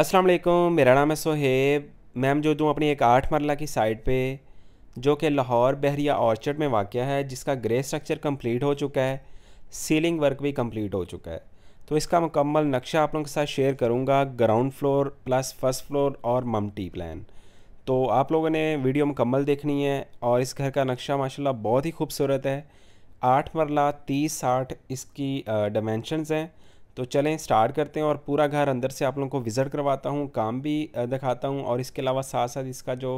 अस्सलाम वालेकुम मेरा नाम है सोहेब मैम जो दूँ अपनी एक आठ मरला की साइट पे जो कि लाहौर बहरिया ऑर्चर्ड में वाक़ है जिसका ग्रे स्ट्रक्चर कम्प्लीट हो चुका है सीलिंग वर्क भी कम्प्लीट हो चुका है तो इसका मुकम्मल नक्शा आप लोगों के साथ शेयर करूँगा ground floor plus first floor और ममटी प्लान तो आप लोगों ने वीडियो मुकम्मल देखनी है और इस घर का नक्शा माशाल्लाह बहुत ही खूबसूरत है आठ मरला तीस साठ इसकी डायमेंशनस हैं तो चलें स्टार्ट करते हैं और पूरा घर अंदर से आप लोगों को विज़िट करवाता हूँ काम भी दिखाता हूँ और इसके अलावा साथ साथ इसका जो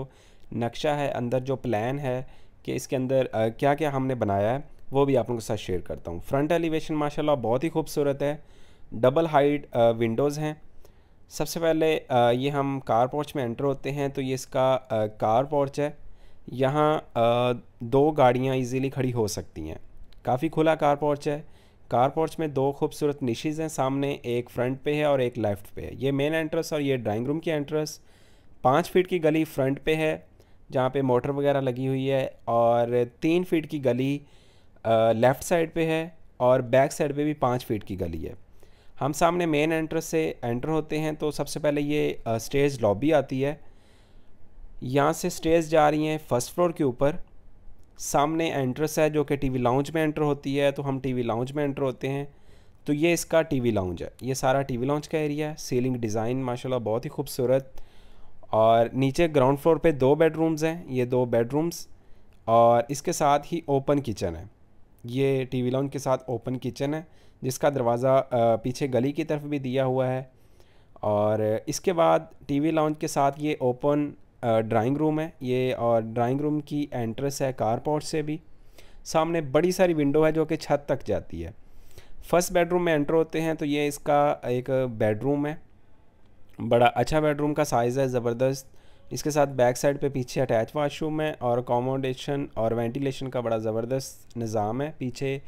नक्शा है अंदर जो प्लान है कि इसके अंदर क्या क्या हमने बनाया है वो भी आप लोगों के साथ शेयर करता हूँ फ्रंट एलिवेशन माशाल्लाह बहुत ही खूबसूरत है डबल हाइट विंडोज़ हैं सबसे पहले ये हम कार पोर्च में एंटर होते हैं तो ये इसका कार पोर्च है यहाँ दो गाड़ियाँ ईज़िली खड़ी हो सकती हैं काफ़ी खुला कार पोर्च है कार पोर्च में दो खूबसूरत निशीज़ हैं सामने एक फ्रंट पे है और एक लेफ्ट पे है ये मेन एंट्रेंस और ये ड्राइंग रूम की एंट्रेंस पाँच फीट की गली फ्रंट पे है जहाँ पे मोटर वगैरह लगी हुई है और तीन फीट की गली लेफ़्ट साइड पे है और बैक साइड पे भी पाँच फीट की गली है हम सामने मेन एंट्रेंस से एंटर होते हैं तो सबसे पहले ये स्टेज लॉबी आती है यहाँ से स्टेज जा रही हैं फर्स्ट फ्लोर के ऊपर सामने एंट्रेस है जो कि टीवी लाउंज में एंटर होती है तो हम टीवी लाउंज में एंटर होते हैं तो ये इसका टीवी लाउंज है ये सारा टीवी लाउंज का एरिया है सीलिंग डिज़ाइन माशाल्लाह बहुत ही खूबसूरत और नीचे ग्राउंड फ्लोर पे दो बेडरूम्स हैं ये दो बेडरूम्स और इसके साथ ही ओपन किचन है ये टी लाउंज के साथ ओपन किचन है जिसका दरवाज़ा पीछे गली की तरफ भी दिया हुआ है और इसके बाद टी लाउंज के साथ ये ओपन ड्राइंग रूम है ये और ड्राइंग रूम की एंट्रेस है कारपोर्ट से भी सामने बड़ी सारी विंडो है जो कि छत तक जाती है फर्स्ट बेडरूम में एंटर होते हैं तो ये इसका एक बेडरूम है बड़ा अच्छा बेडरूम का साइज़ है ज़बरदस्त इसके साथ बैक साइड पे पीछे अटैच वाशरूम है और अकोमोडेशन और वेंटिलेशन का बड़ा ज़बरदस्त निज़ाम है पीछे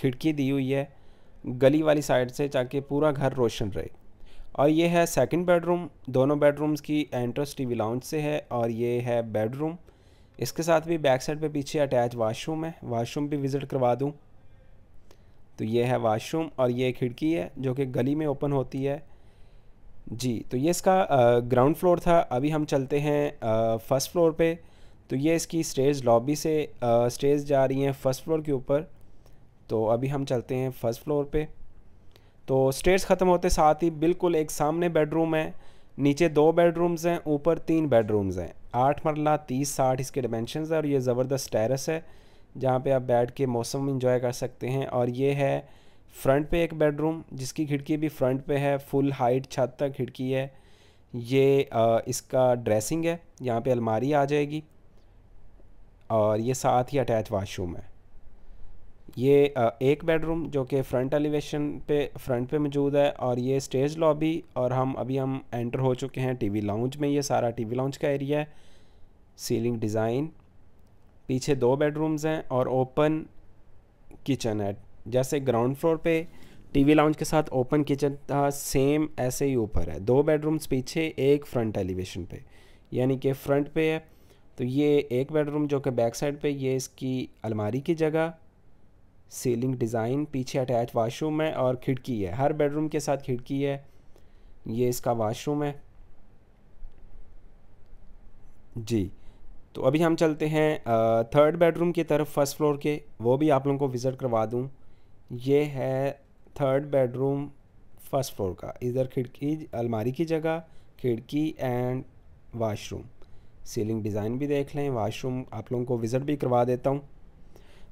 खिड़की दी हुई है गली वाली साइड से ताकि पूरा घर रोशन रहे और ये है सेकंड बेडरूम दोनों बेडरूम्स की एंट्रेंस टीवी लाउंज से है और ये है बेडरूम इसके साथ भी बैक साइड पे पीछे अटैच वाशरूम है वाशरूम भी विज़िट करवा दूँ तो ये है वाशरूम और ये खिड़की है जो कि गली में ओपन होती है जी तो ये इसका ग्राउंड फ्लोर था अभी हम चलते हैं फर्स्ट फ्लोर पर तो ये इसकी स्टेज लॉबी से स्टेज जा रही हैं फर्स्ट फ्लोर के ऊपर तो अभी हम चलते हैं फर्स्ट फ्लोर पर तो स्टेयर्स ख़त्म होते साथ ही बिल्कुल एक सामने बेडरूम है नीचे दो बेडरूम्स हैं ऊपर तीन बेडरूम्स हैं आठ मरला तीस साठ इसके डिमेंशन है और ये ज़बरदस्त टेरस है जहाँ पे आप बैठ के मौसम इंजॉय कर सकते हैं और ये है फ्रंट पे एक बेडरूम जिसकी खिड़की भी फ्रंट पे है फुल हाइट छत तक खिड़की है ये आ, इसका ड्रेसिंग है यहाँ पे अलमारी आ जाएगी और ये साथ ही अटैच वाशरूम है ये एक बेडरूम जो कि फ्रंट एलिवेशन पे फ्रंट पे मौजूद है और ये स्टेज लॉबी और हम अभी हम एंटर हो चुके हैं टीवी लाउंज में ये सारा टीवी लाउंज का एरिया है सीलिंग डिज़ाइन पीछे दो बेडरूम्स हैं और ओपन किचन है जैसे ग्राउंड फ्लोर पे टीवी लाउंज के साथ ओपन किचन था सेम ऐसे ही ऊपर है दो बेडरूम्स पीछे एक फ्रंट एलिवेशन पे यानी कि फ्रंट पे है तो ये एक बेडरूम जो कि बैक साइड पर ये इसकी अलमारी की जगह सीलिंग डिज़ाइन पीछे अटैच वाशरूम है और खिड़की है हर बेडरूम के साथ खिड़की है ये इसका वाशरूम है जी तो अभी हम चलते हैं थर्ड बेडरूम की तरफ फर्स्ट फ्लोर के वो भी आप लोगों को विज़िट करवा दूं ये है थर्ड बेडरूम फर्स्ट फ्लोर का इधर खिड़की अलमारी की जगह खिड़की एंड वाशरूम सीलिंग डिज़ाइन भी देख लें वाशरूम आप लोगों को विज़िट भी करवा देता हूँ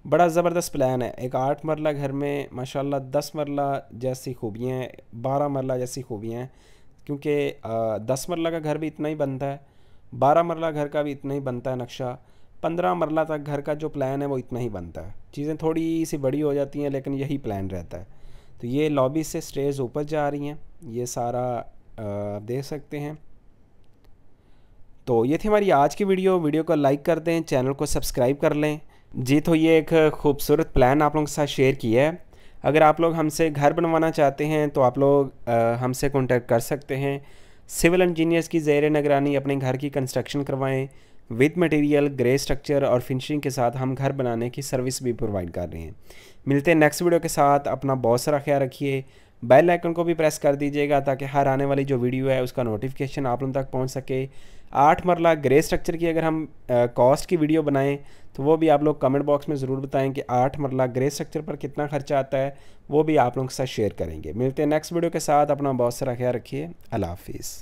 बड़ा ज़बरदस्त प्लान है एक आठ मरला घर में माशाल्लाह दस मरला जैसी खूबियाँ हैं बारह मरला जैसी खूबियाँ हैं क्योंकि दस मरला का घर भी इतना ही बनता है बारह मरला घर का भी इतना ही बनता है नक्शा पंद्रह मरला तक घर का जो प्लान है वो इतना ही बनता है चीज़ें थोड़ी सी बड़ी हो जाती हैं लेकिन यही प्लान रहता है तो ये लॉबी से स्टेज ऊपर जा रही हैं ये सारा आप देख सकते हैं तो ये थी हमारी आज की वीडियो वीडियो को लाइक कर दें चैनल को सब्सक्राइब कर लें जी तो ये एक खूबसूरत प्लान आप लोगों के साथ शेयर किया है अगर आप लोग हमसे घर बनवाना चाहते हैं तो आप लोग हमसे कॉन्टैक्ट कर सकते हैं सिविल इंजीनियर्स की जैर निगरानी अपने घर की कंस्ट्रक्शन करवाएं विद मटेरियल ग्रे स्ट्रक्चर और फिनिशिंग के साथ हम घर बनाने की सर्विस भी प्रोवाइड कर रहे हैं मिलते हैं नेक्स्ट वीडियो के साथ अपना बहुत सारा ख्याल रखिए बेल आइकन को भी प्रेस कर दीजिएगा ताकि हर आने वाली जो वीडियो है उसका नोटिफिकेशन आप लोगों तक पहुंच सके आठ मरला ग्रे स्ट्रक्चर की अगर हम कॉस्ट की वीडियो बनाएं तो वो भी आप लोग कमेंट बॉक्स में ज़रूर बताएं कि आठ मरला ग्रे स्ट्रक्चर पर कितना खर्चा आता है वो भी आप लोगों के साथ शेयर करेंगे मिलते हैं नेक्स्ट वीडियो के साथ अपना बहुत सारा ख्याल रखिए अला हाफिज़